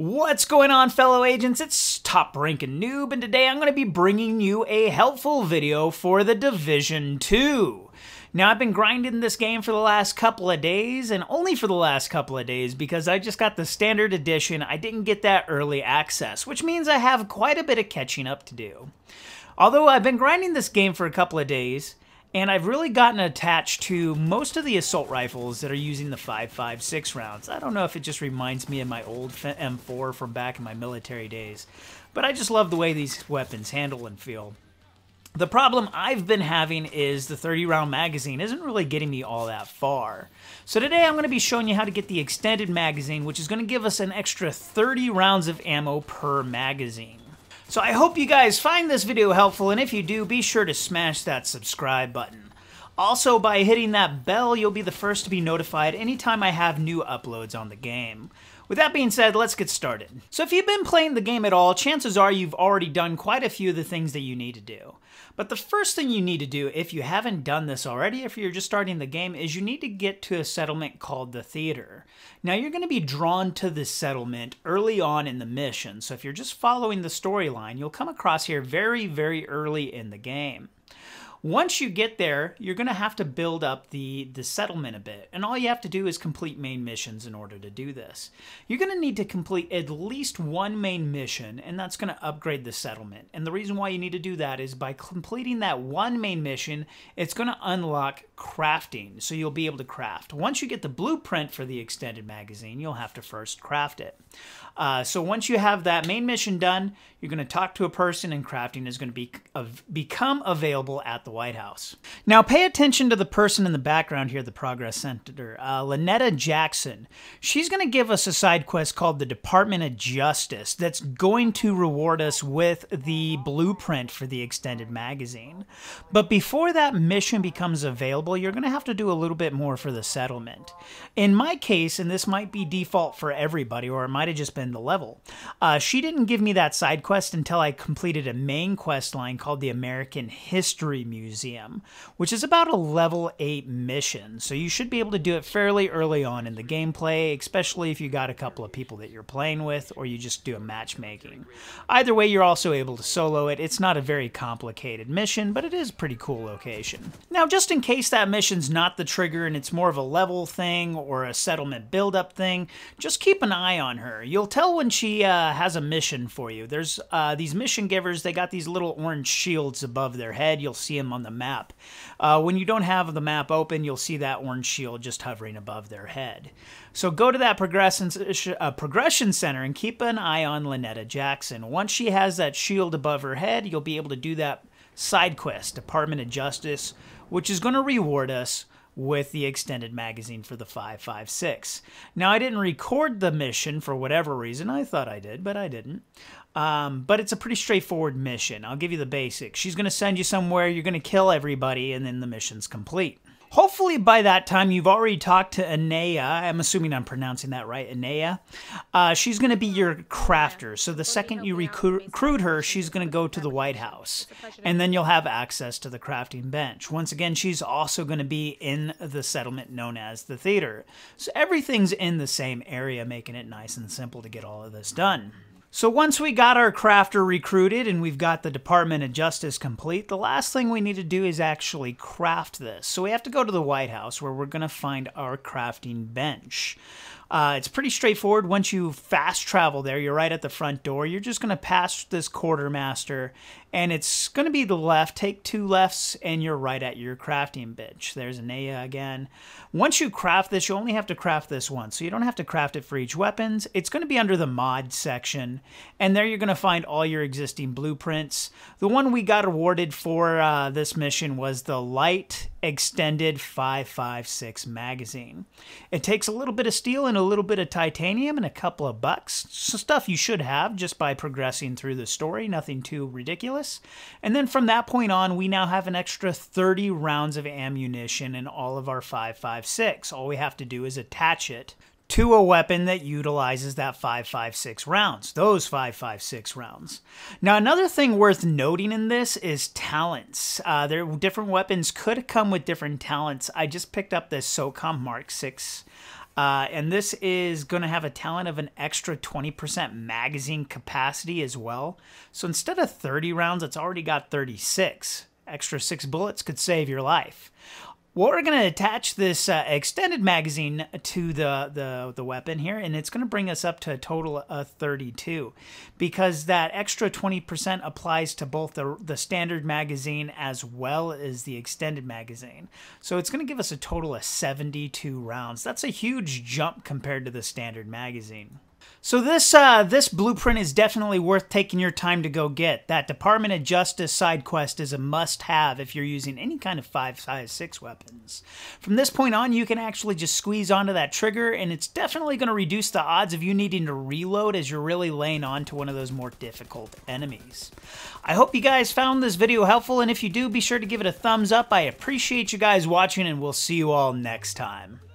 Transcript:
What's going on fellow agents? It's Top Rank and Noob and today I'm going to be bringing you a helpful video for The Division 2. Now I've been grinding this game for the last couple of days and only for the last couple of days because I just got the standard edition. I didn't get that early access, which means I have quite a bit of catching up to do. Although I've been grinding this game for a couple of days, and I've really gotten attached to most of the assault rifles that are using the 5.56 rounds. I don't know if it just reminds me of my old M4 from back in my military days, but I just love the way these weapons handle and feel. The problem I've been having is the 30 round magazine isn't really getting me all that far. So today I'm going to be showing you how to get the extended magazine, which is going to give us an extra 30 rounds of ammo per magazine. So I hope you guys find this video helpful, and if you do, be sure to smash that subscribe button. Also, by hitting that bell, you'll be the first to be notified anytime I have new uploads on the game. With that being said, let's get started. So if you've been playing the game at all, chances are you've already done quite a few of the things that you need to do. But the first thing you need to do, if you haven't done this already, if you're just starting the game, is you need to get to a settlement called the Theater. Now you're going to be drawn to this settlement early on in the mission, so if you're just following the storyline, you'll come across here very, very early in the game. Once you get there, you're going to have to build up the, the settlement a bit, and all you have to do is complete main missions in order to do this. You're going to need to complete at least one main mission, and that's going to upgrade the settlement. And the reason why you need to do that is by completing that one main mission, it's going to unlock crafting, so you'll be able to craft. Once you get the blueprint for the extended magazine, you'll have to first craft it. Uh, so once you have that main mission done, you're going to talk to a person, and crafting is going to be, uh, become available at the the White House. Now, pay attention to the person in the background here, the Progress Senator, uh, Lynetta Jackson. She's going to give us a side quest called the Department of Justice that's going to reward us with the blueprint for the extended magazine. But before that mission becomes available, you're going to have to do a little bit more for the settlement. In my case, and this might be default for everybody, or it might have just been the level, uh, she didn't give me that side quest until I completed a main quest line called the American History Museum Museum, which is about a level 8 mission, so you should be able to do it fairly early on in the gameplay, especially if you got a couple of people that you're playing with or you just do a matchmaking. Either way, you're also able to solo it. It's not a very complicated mission, but it is a pretty cool location. Now, just in case that mission's not the trigger and it's more of a level thing or a settlement buildup thing, just keep an eye on her. You'll tell when she uh, has a mission for you. There's uh, these mission givers, they got these little orange shields above their head. You'll see them them on the map. Uh, when you don't have the map open, you'll see that orange shield just hovering above their head. So go to that progression, uh, progression center and keep an eye on Lynetta Jackson. Once she has that shield above her head, you'll be able to do that side quest, Department of Justice, which is going to reward us with the extended magazine for the 556. Now, I didn't record the mission for whatever reason. I thought I did, but I didn't. Um, but it's a pretty straightforward mission. I'll give you the basics. She's going to send you somewhere, you're going to kill everybody, and then the mission's complete. Hopefully by that time you've already talked to Anea. I'm assuming I'm pronouncing that right, Anea. Uh, she's going to be your crafter. So the second you recruit her, she's going to go to the White House. And then you'll have access to the crafting bench. Once again, she's also going to be in the settlement known as the theater. So everything's in the same area, making it nice and simple to get all of this done. So once we got our crafter recruited and we've got the Department of Justice complete, the last thing we need to do is actually craft this. So we have to go to the White House where we're going to find our crafting bench. Uh, it's pretty straightforward. Once you fast travel there, you're right at the front door. You're just going to pass this quartermaster, and it's going to be the left. Take two lefts, and you're right at your crafting bench. There's Anea again. Once you craft this, you only have to craft this once, so you don't have to craft it for each weapons. It's going to be under the mod section, and there you're going to find all your existing blueprints. The one we got awarded for uh, this mission was the Light Extended 556 magazine. It takes a little bit of steel and a little bit of titanium and a couple of bucks. So stuff you should have just by progressing through the story, nothing too ridiculous. And then from that point on, we now have an extra 30 rounds of ammunition in all of our 5.56. All we have to do is attach it to a weapon that utilizes that 5.56 rounds, those 5.56 rounds. Now, another thing worth noting in this is talents. Uh, there, different weapons could come with different talents. I just picked up this SOCOM Mark 6. Uh, and this is going to have a talent of an extra 20% magazine capacity as well. So instead of 30 rounds, it's already got 36. Extra six bullets could save your life. Well, we're going to attach this uh, extended magazine to the, the, the weapon here, and it's going to bring us up to a total of uh, 32 because that extra 20% applies to both the, the standard magazine as well as the extended magazine. So it's going to give us a total of 72 rounds. That's a huge jump compared to the standard magazine. So this uh, this blueprint is definitely worth taking your time to go get. That Department of Justice side quest is a must-have if you're using any kind of five size six weapons. From this point on, you can actually just squeeze onto that trigger, and it's definitely going to reduce the odds of you needing to reload as you're really laying on to one of those more difficult enemies. I hope you guys found this video helpful, and if you do, be sure to give it a thumbs up. I appreciate you guys watching, and we'll see you all next time.